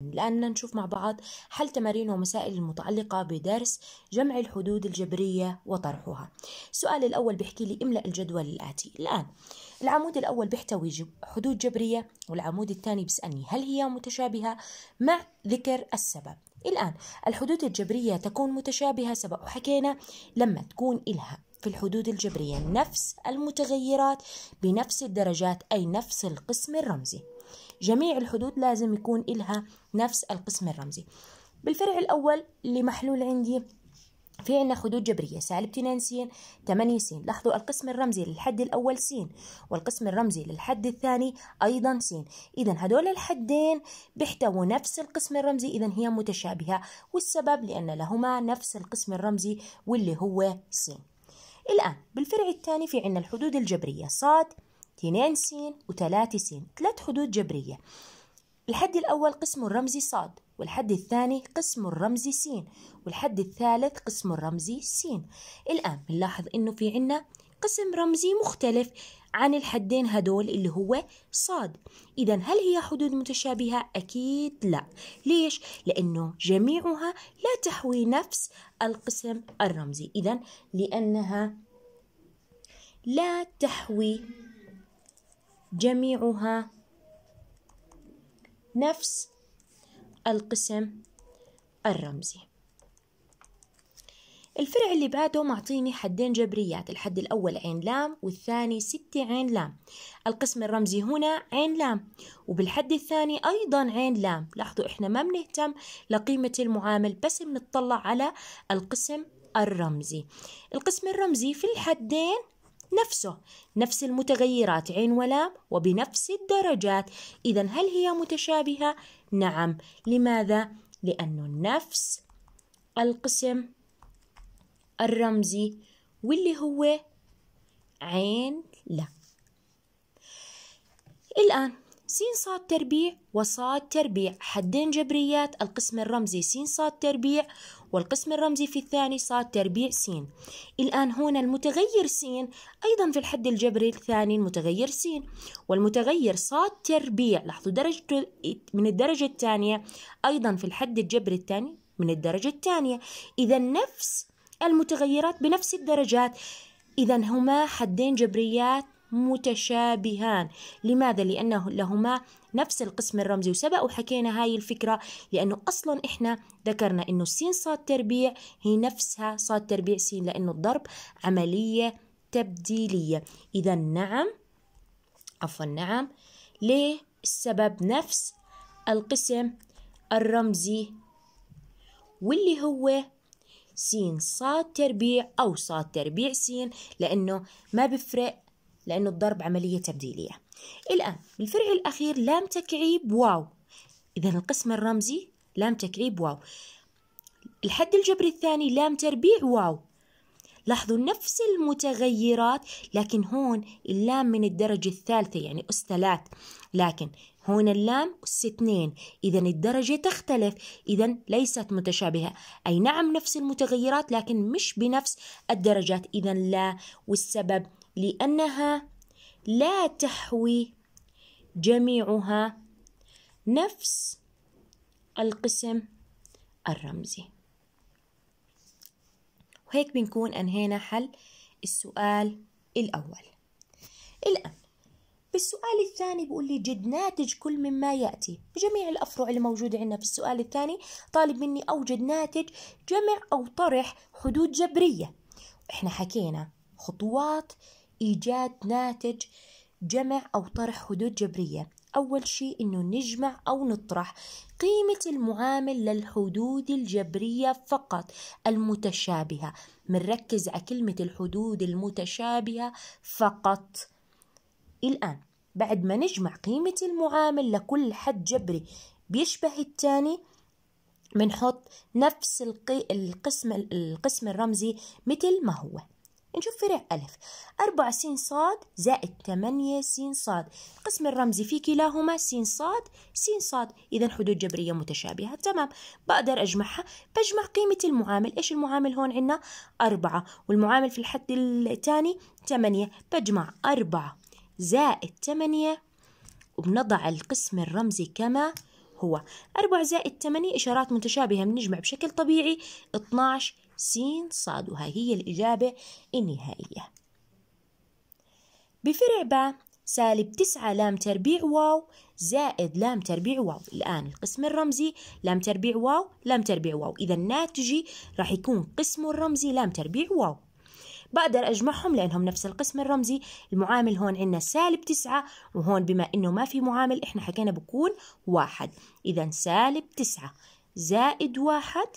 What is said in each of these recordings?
لأننا نشوف مع بعض حل تمارين ومسائل المتعلقة بدرس جمع الحدود الجبرية وطرحها السؤال الأول بيحكي لي املأ الجدول الآتي الآن العمود الأول بيحتوي حدود جبرية والعمود الثاني بيسألني هل هي متشابهة مع ذكر السبب الآن الحدود الجبرية تكون متشابهة سبق وحكينا لما تكون إلها في الحدود الجبرية نفس المتغيرات بنفس الدرجات أي نفس القسم الرمزي جميع الحدود لازم يكون إلها نفس القسم الرمزي بالفرع الأول اللي محلول عندي في عنا حدود جبرية سالب تنين سين تمانية سين لاحظوا القسم الرمزي للحد الأول سين والقسم الرمزي للحد الثاني أيضا سين إذا هدول الحدين بيحتووا نفس القسم الرمزي إذا هي متشابهة والسبب لأن لهما نفس القسم الرمزي واللي هو سين الآن بالفرع الثاني في عنا الحدود الجبرية صاد 2 س و3 س ثلاث حدود جبرية الحد الأول قسم الرمزي ص والحد الثاني قسم الرمزي س والحد الثالث قسم الرمزي س الآن بنلاحظ إنه في عنا قسم رمزي مختلف عن الحدين هدول اللي هو ص إذا هل هي حدود متشابهة؟ أكيد لا ليش؟ لأنه جميعها لا تحوي نفس القسم الرمزي إذا لأنها لا تحوي جميعها نفس القسم الرمزي الفرع اللي بعده معطيني حدين جبريات الحد الأول عين لام والثاني ستة عين لام القسم الرمزي هنا عين لام وبالحد الثاني أيضا عين لام لاحظوا إحنا ما بنهتم لقيمة المعامل بس بنطلع على القسم الرمزي القسم الرمزي في الحدين نفسه نفس المتغيرات عين ولام وبنفس الدرجات إذا هل هي متشابهة؟ نعم لماذا؟ لأن النفس القسم الرمزي واللي هو عين لا الآن س ص تربيع وصاد تربيع حدين جبريات القسم الرمزي س صاد تربيع والقسم الرمزي في الثاني صاد تربيع س الآن هنا المتغير س أيضا في الحد الجبري الثاني المتغير س والمتغير صاد تربيع لاحظوا درجة من الدرجة الثانية أيضا في الحد الجبري الثاني من الدرجة الثانية إذا نفس المتغيرات بنفس الدرجات إذا هما حدين جبريات متشابهان لماذا لأنه لهما نفس القسم الرمزي وسبق وحكينا هاي الفكرة لأنه أصلا إحنا ذكرنا أنه السين صاد تربيع هي نفسها صاد تربيع سين لأنه الضرب عملية تبديلية إذا نعم عفوا نعم ليه السبب نفس القسم الرمزي واللي هو سين صاد تربيع أو صاد تربيع سين لأنه ما بفرق لأنه الضرب عملية تبديلية الآن الفرع الأخير لام تكعيب واو إذا القسم الرمزي لام تكعيب واو الحد الجبري الثاني لام تربيع واو لاحظوا نفس المتغيرات لكن هون اللام من الدرجة الثالثة يعني أس ثلاث لكن هون اللام أس اثنين إذا الدرجة تختلف إذا ليست متشابهة أي نعم نفس المتغيرات لكن مش بنفس الدرجات إذا لا والسبب لأنها لا تحوي جميعها نفس القسم الرمزي وهيك بنكون أنهينا حل السؤال الأول الآن بالسؤال الثاني بيقول لي جد ناتج كل مما يأتي بجميع الأفرع الموجودة عندنا في السؤال الثاني طالب مني أوجد ناتج جمع أو طرح حدود جبرية إحنا حكينا خطوات إيجاد ناتج جمع أو طرح حدود جبرية أول شيء أنه نجمع أو نطرح قيمة المعامل للحدود الجبرية فقط المتشابهة منركز على كلمة الحدود المتشابهة فقط الآن بعد ما نجمع قيمة المعامل لكل حد جبري بيشبه الثاني بنحط نفس القسم القسم الرمزي مثل ما هو نشوف فرع ألف أربعة س ص زائد تمانية س ص القسم الرمزي في كلاهما س ص س ص إذا حدود جبرية متشابهة تمام بقدر أجمعها بجمع قيمة المعامل إيش المعامل هون عندنا أربعة والمعامل في الحد الثاني تمانية بجمع أربعة زائد تمانية وبنضع القسم الرمزي كما هو أربعة زائد تمانية إشارات متشابهة بنجمع بشكل طبيعي 12 سين صادها هي الإجابة النهائية بفرع ب سالب تسعة لام تربيع واو زائد لام تربيع واو الآن القسم الرمزي لام تربيع واو لام تربيع واو إذا الناتجي راح يكون قسم الرمزي لام تربيع واو بقدر أجمعهم لأنهم نفس القسم الرمزي المعامل هون عندنا سالب تسعة وهون بما إنه ما في معامل إحنا حكينا بكون واحد إذا سالب تسعة زائد واحد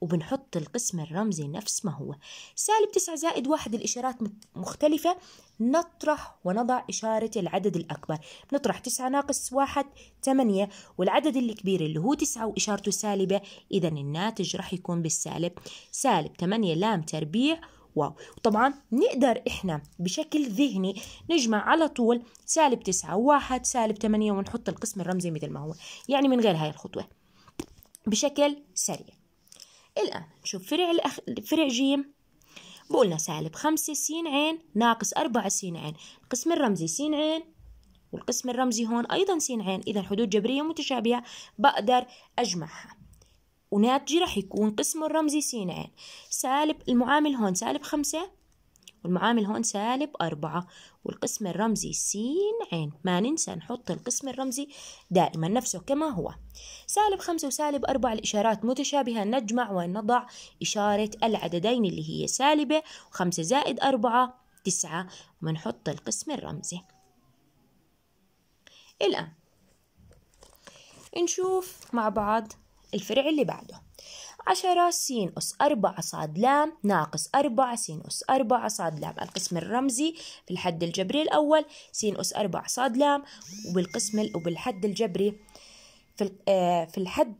وبنحط القسم الرمزي نفس ما هو سالب 9 زائد واحد الإشارات مختلفة نطرح ونضع إشارة العدد الأكبر نطرح 9 ناقص واحد 8 والعدد الكبير اللي هو 9 وإشارته سالبة إذا الناتج راح يكون بالسالب سالب 8 لام تربيع واو طبعا نقدر احنا بشكل ذهني نجمع على طول سالب تسعة واحد سالب تمانية ونحط القسم الرمزي مثل ما هو يعني من غير هاي الخطوة بشكل سريع الآن نشوف فرع الأخ... فرع جيم بقولنا سالب خمسة س عين ناقص أربعة س عين القسم الرمزي س عين والقسم الرمزي هون أيضا س عين إذا حدود جبرية متشابهة بقدر أجمعها وناتجي رح يكون قسمه الرمزي س عين سالب المعامل هون سالب خمسة والمعامل هون سالب أربعة والقسم الرمزي س عين ما ننسى نحط القسم الرمزي دائما نفسه كما هو سالب خمسة وسالب أربعة الإشارات متشابهة نجمع ونضع إشارة العددين اللي هي سالبة وخمسة زائد أربعة تسعة ونحط القسم الرمزي الآن نشوف مع بعض الفرع اللي بعده عشرة سين أس أربعة صاد لام ناقص أربعة سين أس أربعة صاد لام القسم الرمزي في الحد الجبري الأول سين أس أربعة صاد لام وبالقسم وبالحد الجبري في آه، في الحد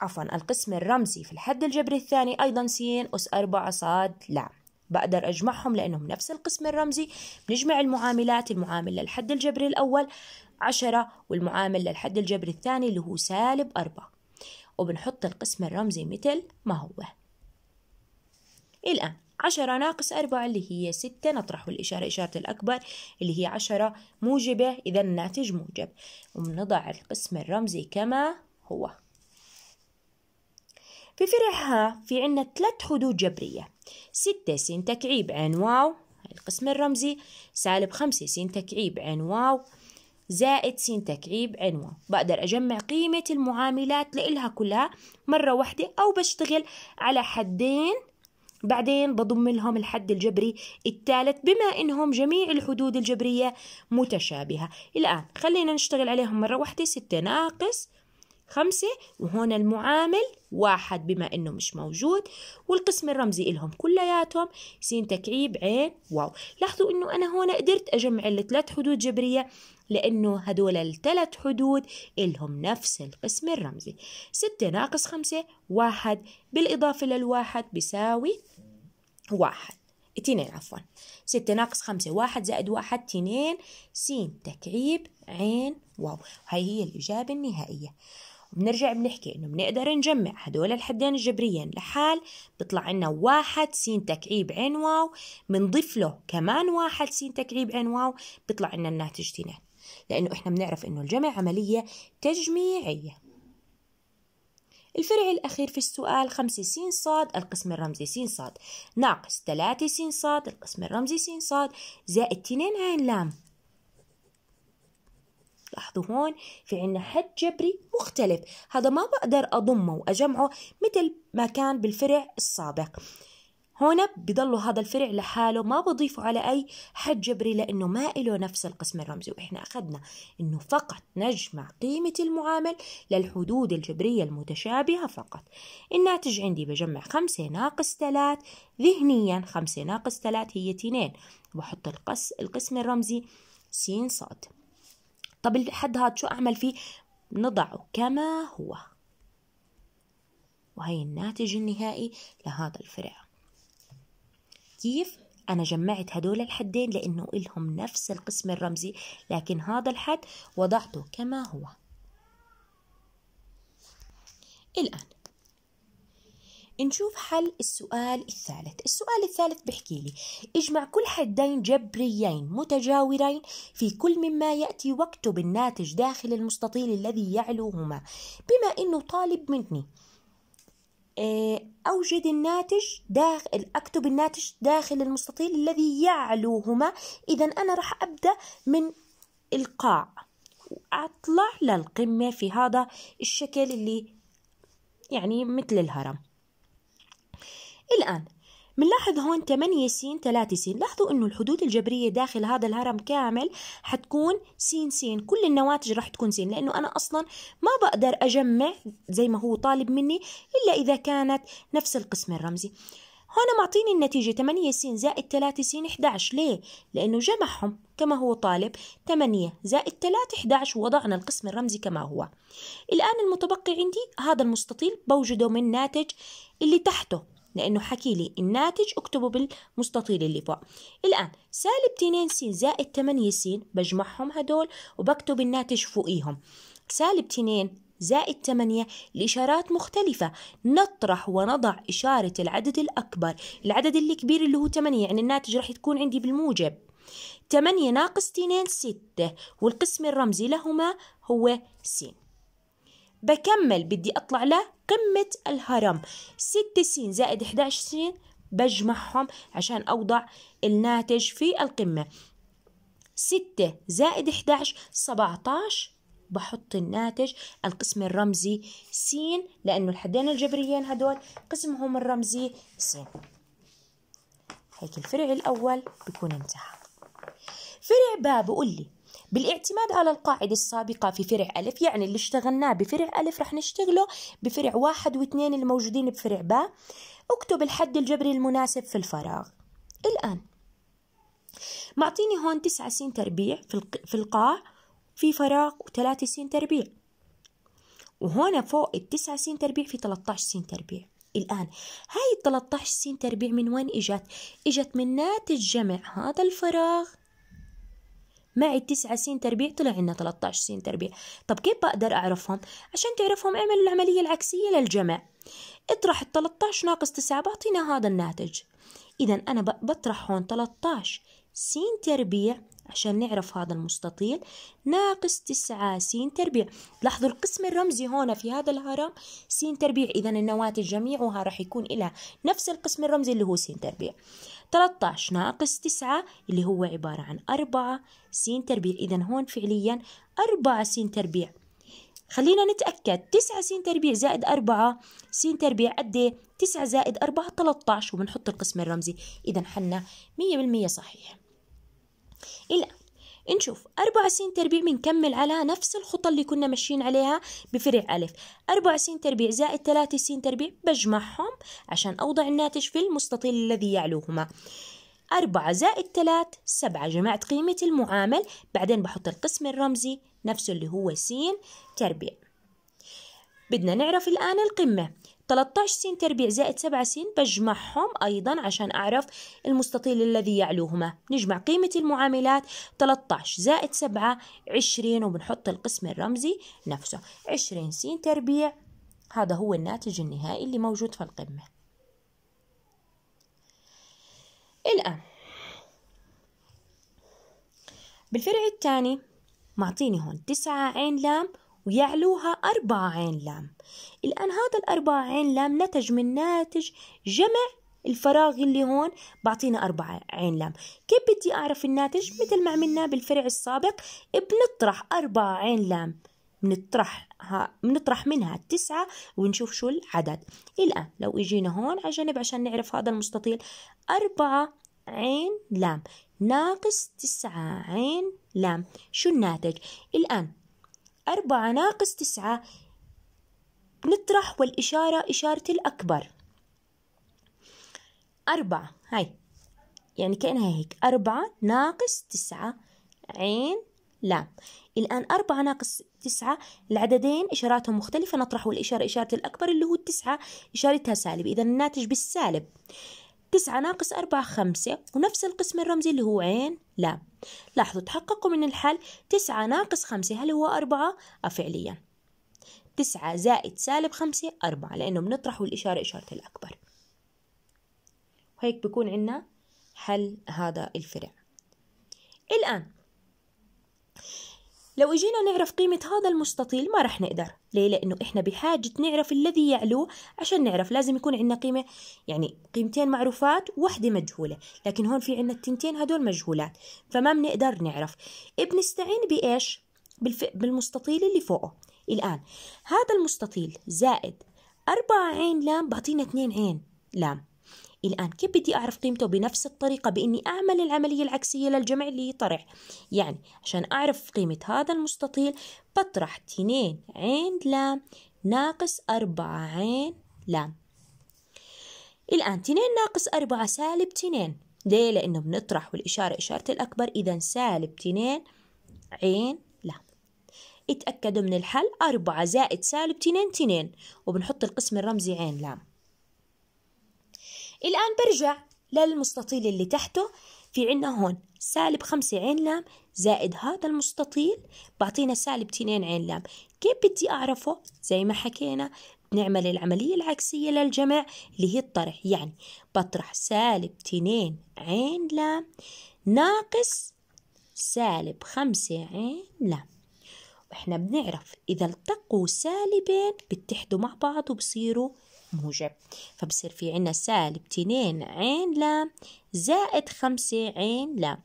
عفوا القسم الرمزي في الحد الجبري الثاني أيضا سين أس أربعة صاد لام بقدر أجمعهم لأنهم نفس القسم الرمزي بنجمع المعاملات المعامل للحد الجبري الأول عشرة والمعامل للحد الجبري الثاني اللي هو سالب أربعة وبنحط القسم الرمزي مثل ما هو الآن عشرة ناقص أربعة اللي هي ستة نطرح الإشارة إشارة الأكبر اللي هي عشرة موجبة إذا الناتج موجب وبنضع القسم الرمزي كما هو في فرعها في عنا ثلاث حدود جبرية ستة سين تكعيب عين واو القسم الرمزي سالب خمسة سين تكعيب عين واو زائد س تكعيب عنوان بقدر أجمع قيمة المعاملات لإلها كلها مرة واحدة أو بشتغل على حدين بعدين بضم لهم الحد الجبري الثالث بما انهم جميع الحدود الجبريه متشابهه الان خلينا نشتغل عليهم مره واحده ستة ناقص خمسة وهون المعامل واحد بما إنه مش موجود والقسم الرمزي لهم كلياتهم س تكعيب عين واو لاحظوا إنه أنا هون قدرت أجمع الثلاث حدود جبرية لأنه هدول الثلاث حدود لهم نفس القسم الرمزي ستة ناقص خمسة واحد بالإضافة للواحد بيساوي واحد اتنين عفوا ستة ناقص خمسة واحد زائد واحد اتنين س تكعيب عين واو هاي هي الإجابة النهائية وبنرجع بنحكي انه بنقدر نجمع هدول الحدين الجبريين لحال بيطلع عنا واحد س تكعيب عين واو بنضيف له كمان واحد س تكعيب عين واو بيطلع عنا الناتج تنين لانه احنا بنعرف انه الجمع عمليه تجميعيه الفرع الأخير في السؤال خمسة س صاد القسم الرمزي س صاد ناقص ثلاثة س صاد القسم الرمزي س صاد زائد تنين عين لام تلاحظوا هون في عنا حد جبري مختلف هذا ما بقدر أضمه وأجمعه مثل ما كان بالفرع السابق هون بضلوا هذا الفرع لحاله ما بضيفوا على أي حد جبري لأنه ما إله نفس القسم الرمزي وإحنا أخذنا أنه فقط نجمع قيمة المعامل للحدود الجبرية المتشابهة فقط الناتج عندي بجمع خمسة ناقص ثلاث ذهنيا خمسة ناقص ثلاث هي 2 بحط القسم الرمزي سين صاد طب الحد هذا شو أعمل فيه نضعه كما هو وهي الناتج النهائي لهذا الفرع كيف؟ أنا جمعت هدول الحدين لأنه إلهم نفس القسم الرمزي لكن هذا الحد وضعته كما هو الآن نشوف حل السؤال الثالث السؤال الثالث بحكي لي اجمع كل حدين جبريين متجاورين في كل مما يأتي واكتب الناتج داخل المستطيل الذي يعلوهما بما أنه طالب مني آه، أوجد الناتج داخل أكتب الناتج داخل المستطيل الذي يعلوهما إذا أنا راح أبدأ من القاع وأطلع للقمة في هذا الشكل اللي يعني مثل الهرم الآن بنلاحظ هون 8 س 3 س لاحظوا انه الحدود الجبريه داخل هذا الهرم كامل حتكون س س كل النواتج راح تكون س لانه انا اصلا ما بقدر اجمع زي ما هو طالب مني الا اذا كانت نفس القسم الرمزي هون معطيني النتيجة 8 س زائد 3 س 11 ليه؟ لأنه جمعهم كما هو طالب 8 زائد 3 11 ووضعنا القسم الرمزي كما هو الآن المتبقي عندي هذا المستطيل بوجده من ناتج اللي تحته لأنه حكي لي الناتج أكتبه بالمستطيل اللي فوق الآن سالب 2 س زائد 8 س بجمعهم هدول وبكتب الناتج فوقيهم سالب 2 زائد 8 لإشارات مختلفة نطرح ونضع إشارة العدد الأكبر العدد اللي كبير اللي هو 8 يعني الناتج رح تكون عندي بالموجب 8 ناقص 2 6 والقسم الرمزي لهما هو س بكمل بدي أطلع لقمة الهرم ست سين زائد 11 سين بجمعهم عشان أوضع الناتج في القمة ستة زائد 11 17 بحط الناتج القسم الرمزي س لأنه الحدين الجبريين هدول قسمهم الرمزي س هيك الفرع الأول بيكون انتهى فرع باء بقول لي بالاعتماد على القاعدة السابقة في فرع ألف يعني اللي اشتغلناه بفرع ألف رح نشتغله بفرع واحد واثنين الموجودين بفرع باء اكتب الحد الجبري المناسب في الفراغ الآن معطيني هون تسعة سين تربيع في القاع في فراغ وثلاثة سين تربيع وهنا فوق التسعة سين تربيع في 13 سين تربيع الآن هاي ال 13 تربيع من وين إجت؟ إجت من ناتج جمع هذا الفراغ معي تسعة سين تربيع طلع عنا 13 سين تربيع طب كيف بقدر أعرفهم؟ عشان تعرفهم اعمل العملية العكسية للجمع اطرح ال 13 ناقص 9 بعطينا هذا الناتج إذا أنا بطرح هون 13 سين تربيع عشان نعرف هذا المستطيل ناقص تسعة سين تربيع لاحظوا القسم الرمزي هنا في هذا الهرم سين تربيع إذا النواتج جميعها راح يكون لها نفس القسم الرمزي اللي هو سين تربيع 13 ناقص 9 اللي هو عبارة عن 4 س تربيع إذا هون فعليا 4 س تربيع خلينا نتأكد 9 س تربيع زائد 4 س تربيع قد 9 إيه؟ زائد 4 13 وبنحط القسم الرمزي إذا حنا 100% صحيح الآن نشوف أربعة س تربيع بنكمل على نفس الخطة اللي كنا ماشيين عليها بفرع ألف أربعة س تربيع زائد ثلاثة س تربيع بجمعهم عشان أوضع الناتج في المستطيل الذي يعلوهما أربعة زائد ثلاث سبعة جمعت قيمة المعامل بعدين بحط القسم الرمزي نفسه اللي هو سين تربيع بدنا نعرف الآن القمة 13 سين تربيع زائد 7 سين بجمعهم أيضا عشان أعرف المستطيل الذي يعلوهما نجمع قيمة المعاملات 13 زائد 7 20 وبنحط القسم الرمزي نفسه 20 سين تربيع هذا هو الناتج النهائي اللي موجود في القمة الآن بالفرع الثاني معطيني هون 9 عين لام ويعلوها أربعة عين لام الآن هذا الأربعة عين لام نتج من ناتج جمع الفراغ اللي هون بعطينا أربعة عين لام كيف بدي أعرف الناتج مثل ما عملنا بالفرع السابق بنطرح أربعة عين لام بنطرحها بنطرح منها تسعة ونشوف شو العدد الآن لو إجينا هون على جنب عشان نعرف هذا المستطيل أربعة عين لام ناقص تسعة عين لام شو الناتج الآن أربعة ناقص تسعة نطرح والإشارة إشارة الأكبر أربعة هاي يعني كأنها هيك أربعة ناقص تسعة عين لام الآن أربعة ناقص تسعة العددين إشاراتهم مختلفة نطرح الإشارة إشارة الأكبر اللي هو التسعة إشارتها سالب إذا الناتج بالسالب تسعة ناقص أربعة خمسة ونفس القسم الرمزي اللي هو عين لام لاحظوا تحققوا من الحل تسعة ناقص خمسة هل هو أربعة؟ فعليا تسعة زائد سالب خمسة أربعة لأنه بنطرح الإشارة إشارة الأكبر وهيك بكون عنا حل هذا الفرع الآن لو اجينا نعرف قيمة هذا المستطيل ما رح نقدر ليه؟ لأنه إحنا بحاجة نعرف الذي يعلوه عشان نعرف لازم يكون عندنا قيمة يعني قيمتين معروفات وحدة مجهولة لكن هون في عندنا التنتين هدول مجهولات فما بنقدر نعرف بنستعين بإيش؟ بالف... بالمستطيل اللي فوقه الآن هذا المستطيل زائد أربعة عين لام بعطينا اثنين عين لام الآن كيف بدي أعرف قيمته بنفس الطريقة بإني أعمل العملية العكسية للجمع اللي طرح يعني عشان أعرف قيمة هذا المستطيل بطرح تنين عين لام ناقص أربعة عين لام الآن تنين ناقص أربعة سالب تنين ليه؟ لأنه بنطرح والإشارة إشارة الأكبر إذا سالب تنين عين لام اتأكدوا من الحل أربعة زائد سالب تنين تنين وبنحط القسم الرمزي عين لام الآن برجع للمستطيل اللي تحته في عنا هون سالب خمسة عين لام زائد هذا المستطيل بعطينا سالب تنين عين لام كيف بدي أعرفه؟ زي ما حكينا بنعمل العملية العكسية للجمع اللي هي الطرح يعني بطرح سالب تنين عين لام ناقص سالب خمسة عين لام وإحنا بنعرف إذا التقوا سالبين بتحدوا مع بعض وبصيروا موجب فبصير في عنا سالب تنين عين لام زائد خمسة عين لام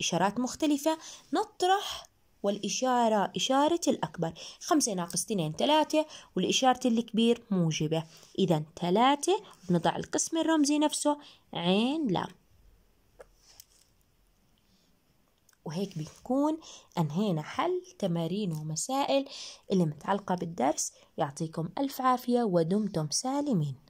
إشارات مختلفة نطرح والإشارة إشارة الأكبر خمسة ناقص تنين تلاتة والإشارة الكبير موجبة إذا تلاتة بنضع القسم الرمزي نفسه عين لام وهيك بنكون أنهينا حل تمارين ومسائل اللي متعلقة بالدرس يعطيكم ألف عافية ودمتم سالمين